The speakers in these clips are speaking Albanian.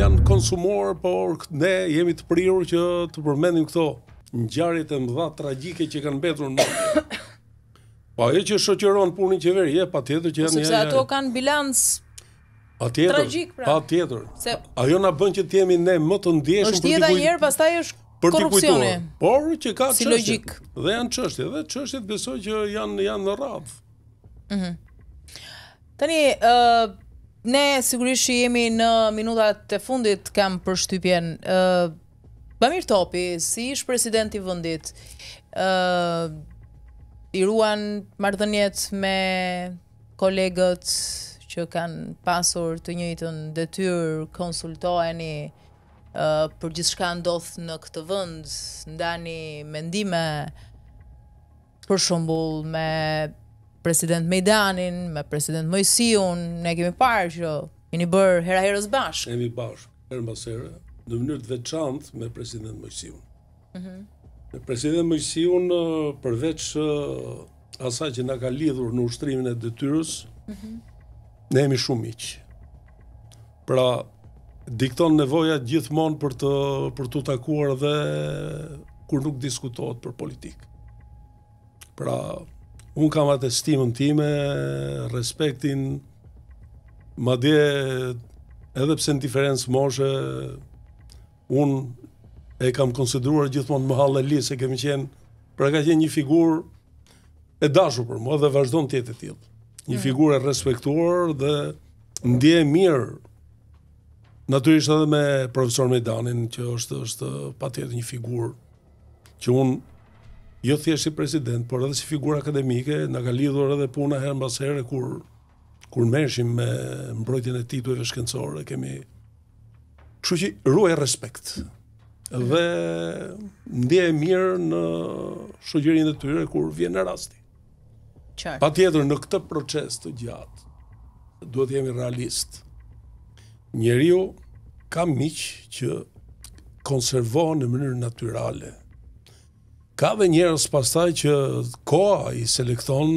janë konsumuar, por ne jemi të prirur që të përmendim këto ngjarje të mëdha tragjike që kanë mbetur në Po ajo që shoqëron punën e qeverisë, ja, patjetër që janë ja. Sepse ato ja, ja. kanë bilanc patjetër. Tragjik pra. Patjetër. Se ajo na bën që të jemi ne më të ndjeshëm për të kujtuar pastaj është për të kujtuar. Por që ka si logjik. Dhe janë çështje, dhe çështjet besoj që janë janë në radhë. Mhm. Mm Tani, ë uh... Ne sigurisht që jemi në minutat e fundit kam përshtypjen ë uh, Bamir Topi si ish presidenti i vendit ë uh, i ruan marrëdhëniet me kolegët që kanë pasur të njëjtën detyrë konsultoheni uh, për gjithçka ndodh në këtë vend ndani mendime për shembull me president Mejdanin, me president Mojsiun, ne kemi parë që jeni një bërë hera herës bashkë. Kemi bashkë, herën bashkë herë, në mënyrë të veçantë me president Mojsiun. Mm -hmm. Me president Mojsiun, përveç asaj që na ka lidhur në ushtrimin e dëtyrës, mm ne jemi shumë iqë. Pra, dikton nevoja gjithmonë për të, për të takuar dhe kur nuk diskutohet për politikë. Pra, Unë kam atë stimën time, respektin, ma dje edhe pse në diferencë moshe, unë e kam konsideruar gjithmonë më halë e se kemi qenë, pra ka qenë një figurë e dashur për mua dhe vazhdon të jetë e tillë. Një mm. figurë e respektuar dhe ndje mirë natyrisht edhe me profesor Mejdanin, që është është patjetër një figurë që unë jo thjesht si president, por edhe si figurë akademike, na ka lidhur edhe puna herë mbas here kur kur merrshim me mbrojtjen e titujve shkencore, kemi Kështu që ruaj respekt. Dhe ndje e mirë në shëgjërin e tyre kur vjen e rasti. Qar. Pa tjetër në këtë proces të gjatë, duhet jemi realist. Njeri ju ka miqë që konservohen në mënyrë natyrale Ka dhe njerës pastaj që koa i selekton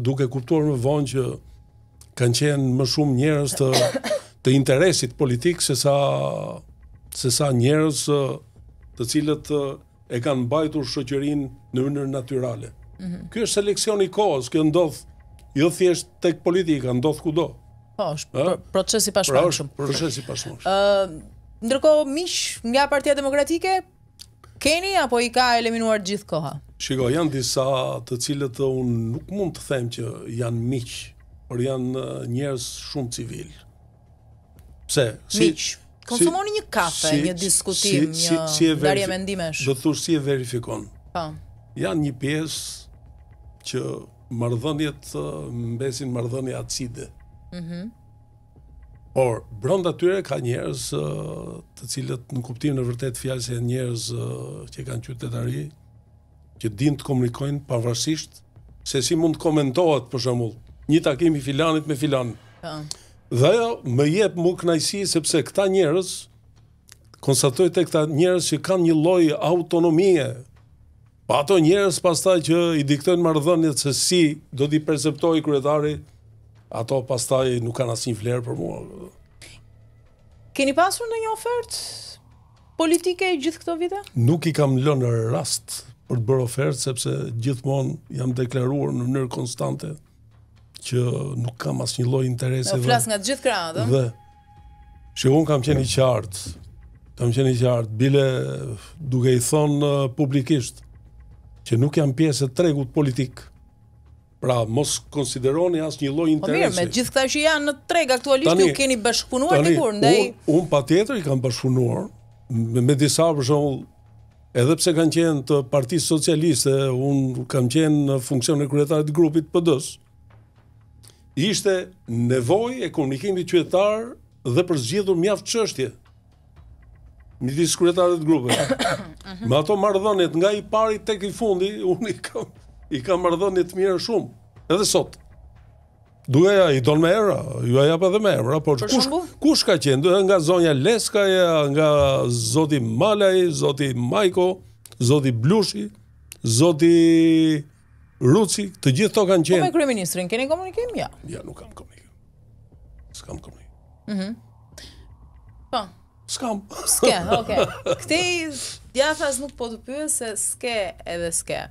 duke kuptuar më vonë që kanë qenë më shumë njerës të, të interesit politik se sa, se sa njerës të cilët e kanë bajtur shëqërin në mënër natyrale. Mm -hmm. Kjo është seleksion i kohës, kjo ndodh, jo thjesht tek politika, ndodh kudo. Po, është pr pra, procesi pashmangshëm. Pra është procesi Uh, ndërkohë, mish nga Partia Demokratike, keni apo i ka eliminuar gjithë koha? Shiko, janë disa të cilët unë nuk mund të them që janë miq, por janë njerëz shumë civil. Pse? Si, miq. Konsumoni si, një kafe, si, një diskutim, si, si, një si, darje mendimesh. Do thosh si e verifikon? Po. Janë një pjesë që marrëdhëniet mbesin marrëdhënie acide. Mhm. Por brenda atyre ka njerëz të cilët në kuptim në vërtet fjalës janë njerëz që kanë qytetari, që dinë të komunikojnë pavarësisht se si mund të komentohet për shembull një takim i filanit me filan. Po. Dhe më jep më kënaqësi sepse këta njerëz konstatoj tek këta njerëz që kanë një lloj autonomie. pa ato njerëz pastaj që i diktojnë marrëdhëniet se si do të perceptojë kryetari ato pastaj nuk kanë asnjë vlerë për mua. Keni pasur ndonjë ofertë politike gjithë këto vite? Nuk i kam lënë rast për të bërë ofertë sepse gjithmonë jam deklaruar në mënyrë konstante që nuk kam asnjë lloj interesi. Do flas nga të gjithë krahët, ëh. Dhe Shë unë kam qenë i qartë, kam qenë i qartë, bile duke i thonë eh, publikisht që nuk jam pjesë e tregut politikë, Pra mos konsideroni asë një loj interesi. Po mirë, me gjithë këta që janë në treg aktualisht ju keni bashkëpunuar tani, dikur ndaj Tani un, patjetër i kam bashkëpunuar me, me disa për shembull edhe pse kanë qenë të Partisë Socialiste, un kam qenë në funksionin e kryetarit të grupit PD-s. Ishte nevojë e komunikimit qytetar dhe për zgjidhur mjaft çështje. Midis kryetarëve të grupeve. me ato marrëdhëniet nga i pari tek i fundi, un i kam i ka marrëdhënie të mirë shumë, edhe sot. Duaja i don më era, ju ja jap edhe më era, por për kush shumbu? kush ka qenë duhet nga zonja Leskaja, nga zoti Malaj, zoti Majko, zoti Blushi, zoti Ruci, të gjithë to kanë po qenë. Po me kryeministrin keni komunikim? Ja. Ja, nuk kam komunikim. S'kam komunikim. Mhm. Mm po. Skam. Ske, okay. Këtë ja thas nuk po të pyë, se ske edhe ske.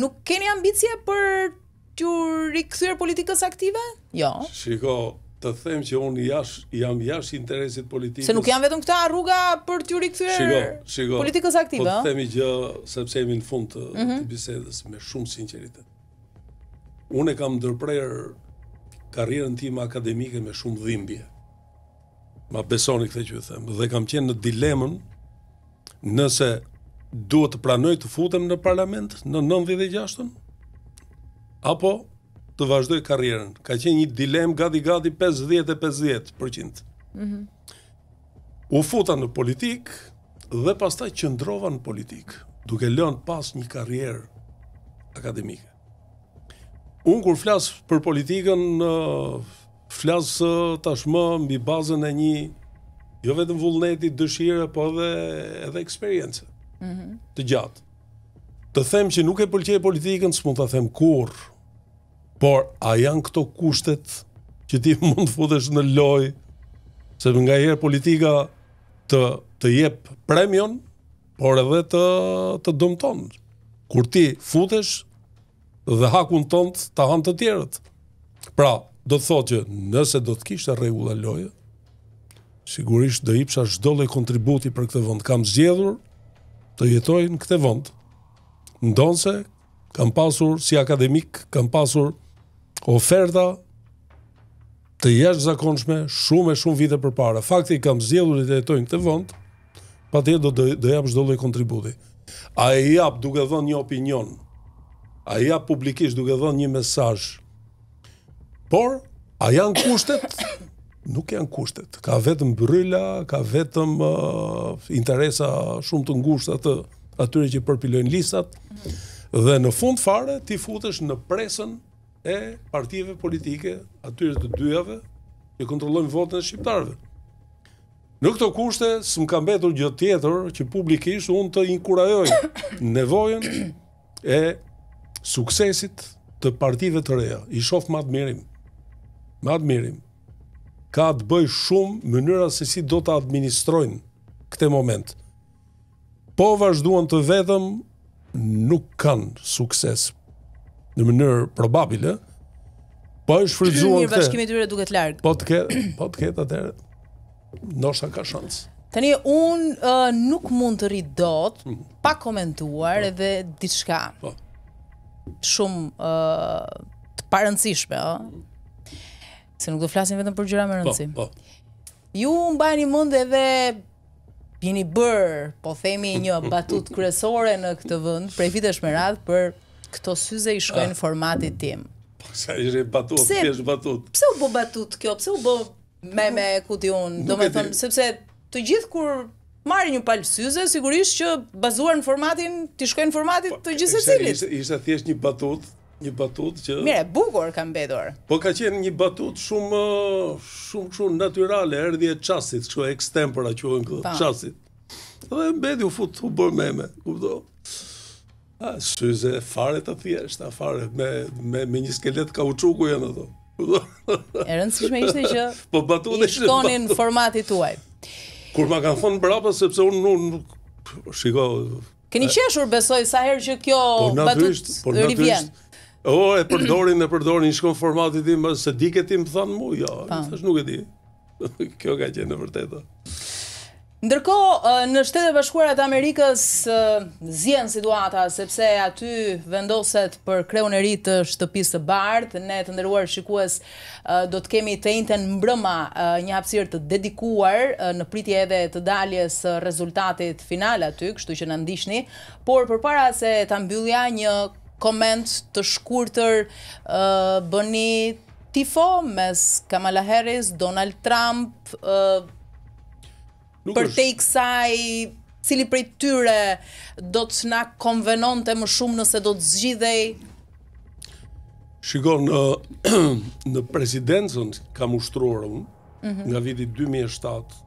Nuk keni ambicie për t'u rikthyer politikës aktive? Jo. Shiko, të them që unë jash jam jash interesit politikës. Se nuk janë vetëm këta rruga për t'u rikthyer politikës aktive. Shiko, po të themi gjë sepse jemi në fund të, mm -hmm. të mhm. bisedës me shumë sinqeritet. Unë e kam ndërprer karrierën time akademike me shumë dhimbje ma besoni këtë që ju them, dhe kam qenë në dilemën nëse duhet të pranoj të futem në parlament në 96-ën apo të vazhdoj karrierën. Ka qenë një dilem gati gati 50 e 50%. Mhm. Mm U futa në politik dhe pastaj qëndrova në politik, duke lënë pas një karrierë akademike. Unë kur flasë për politikën, uh, flas tashmë mbi bazën e një jo vetëm vullneti, dëshire, po edhe edhe eksperiencë. Mhm. Mm të gjatë. Të them që nuk e pëlqej politikën, s'mund ta them kurr. Por a janë këto kushtet që ti mund të futesh në lojë? Se nga herë politika të të jep premion, por edhe të të dëmton. Kur ti futesh dhe hakun tënd ta të han të tjerët. Pra, do të thotë që nëse do të kishte rregulla loje, sigurisht do ipsha çdo lloj kontributi për këtë vend. Kam zgjedhur të jetoj në këtë vend. Ndonse kam pasur si akademik, kam pasur oferta të jashtë zakonshme shumë e shumë vite për para. Fakti kam zgjedhur të jetoj në këtë vend, pa të do do jap çdo lloj kontributi. A e jap duke dhënë një opinion? A e japë publikisht duke dhënë një mesazh Por, a janë kushtet? Nuk janë kushtet. Ka vetëm bryla, ka vetëm uh, interesa shumë të ngushta atyre që përpilojnë listat. Mm -hmm. Dhe në fund fare ti futesh në presën e partive politike, atyre të dyjave që kontrollojnë votën e shqiptarëve. Në këto kushte më kam mbetur gjë tjetër që publikisht unë të inkurajoj nevojën e suksesit të partive të reja. I shoh më admirim me admirim, ka të bëj shumë mënyra se si do të administrojnë këte moment. Po vazhduan të vetëm, nuk kanë sukses në mënyrë probabile, po e frizuan këte. Një po të vire largë. Po të ketë, po të ketë atërë, nështë ka shansë. Tani, unë uh, nuk mund të rritë dot, hmm. pa komentuar po. edhe diçka. Po. Shumë uh, të parëndësishme, o? Uh, hmm se nuk do flasin vetëm për gjëra me rëndësi. Po, po. Ju mbajni mend edhe jeni bër, po themi një batut kryesore në këtë vend prej vitesh me radh për këto syze i shkojnë ah. formatit tim. Po sa ishte batut, pse ishte batut? Pse u bë batut kjo? Pse u bë me me kuti un? Domethënë sepse të gjithë kur marrë një palë syze, sigurisht që bazuar në formatin, ti shkojnë formatit po, të gjithë e cilit. Ishte thjesht një batut, një batut që... Mire, bukur ka mbetur. Po ka qenë një batut shumë, shumë, shumë natyrale, erdhi e qasit, që ekstempora që e në qasit. Po. Dhe mbedi u futë u bërë meme. me, kupto. A, syze, fare të thjesht, fare, me, me, me një skelet ka janë ato. e rëndësishme ishte që po batut e shkonin në formatit tuaj. Kur ma kanë thonë brapa, sepse unë nuk... shikoj shiko... Keni qeshur besoj sa herë që kjo po batut po rivjen. Po natyrisht, O, e përdorin dhe përdorin, një shkon formatit ti, më se diketim, më thonë mu, jo, po. në thash nuk e di. Kjo ka qenë në vërtetë. Ndërko, në shtetë e bashkuarat Amerikës zjenë situata, sepse aty vendoset për kreun e rritë të shtëpisë të bardë, ne të ndërruar shikues do të kemi të inten mbrëma një hapsirë të dedikuar në pritje edhe të daljes rezultatit final aty, kështu që në ndishni, por për para se të mbyllja një koment të shkurëtër bëni tifo mes Kamala Harris, Donald Trump, për te i kësaj, cili për i tyre do të nga konvenon të më shumë nëse do të zgjidej? Shikon, në presidencën kam ushtruar unë, mhm. nga viti 2007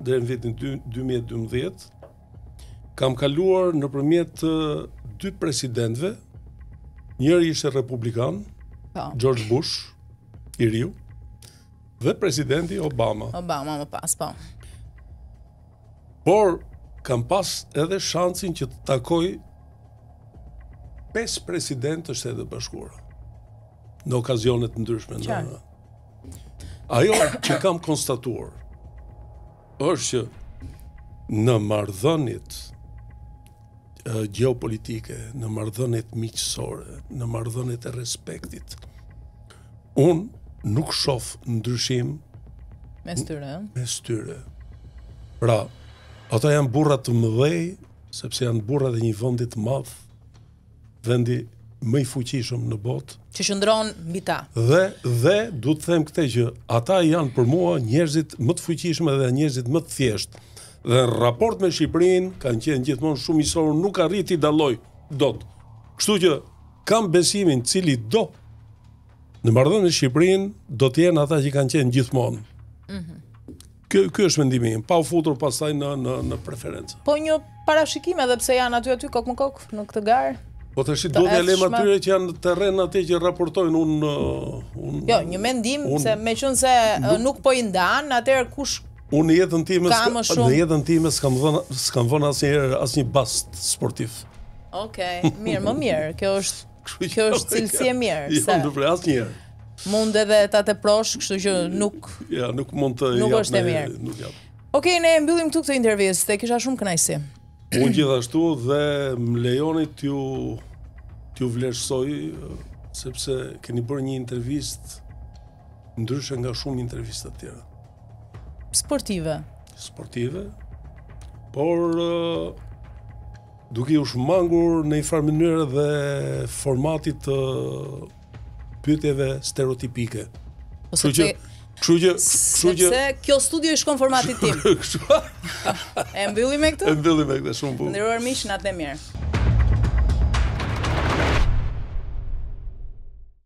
dhe në viti 2012, kam kaluar në përmjet të dy presidentve, Njëri ishte republikan, po. George Bush, i riu, dhe presidenti Obama. Obama më pas, po. Por, kam pas edhe shancin që të takoj 5 presidentë të shtetë bashkuar në okazionet ndryshme në në. Ajo që kam konstatuar është që në mardhënit geopolitike, në marrëdhëniet miqësore, në marrëdhëniet e respektit. Unë nuk shoh ndryshim me styre. Mes tyre. Pra, ata janë burrat të mëdhej, sepse janë burrat e një vëndit të madhë, vendi më i fuqishëm në botë. Që shëndron mbi ta. Dhe, dhe, du të them këte që ata janë për mua njerëzit më të fuqishëm edhe njerëzit më të thjeshtë dhe raport me Shqipërinë kanë qenë gjithmonë shumë isorë, nuk arriti dalloj dot. Kështu që kam besimin cili do në mardhën e Shqipërinë do t'jenë ata që kanë qenë gjithmonë. Mm -hmm. Kjo është mendimi im, pa u futur pastaj në, në, në preferencë. Po një parashikim edhe pse janë aty aty kokë më kokë në këtë garë? Po tash do të lëmë atyre që janë në terren atë që raportojnë un un Jo, një mendim un, se meqense nuk, nuk po i ndan, atëherë kush Unë në jetën time në jetën time s'kam vënë s'kam vënë asnjëherë asnjë bast sportiv. Okej, okay, mirë, më mirë. Kjo është kjo është jo, cilësi e mirë. Jo, se... Jo, nuk vrej asnjëherë. Mund edhe ta të prosh, kështu që nuk ja, nuk mund të nuk është e mirë. Nuk jap. Okej, okay, ne mbyllim këtu këtë intervistë. Te kisha shumë kënaqësi. Unë gjithashtu dhe më lejoni t'ju t'ju vlerësoj sepse keni bërë një intervistë ndryshe nga shumë intervista të tjera sportive. Sportive, por duke u shmangur në një farë mënyrë dhe formatit të pyetjeve stereotipike. Ose që Kështu që, kështu që se kjo studio i shkon formatit tim. Kështu. e mbylli me këtë? E mbylli me këtë shumë bukur. Nderuar miq, natë mirë.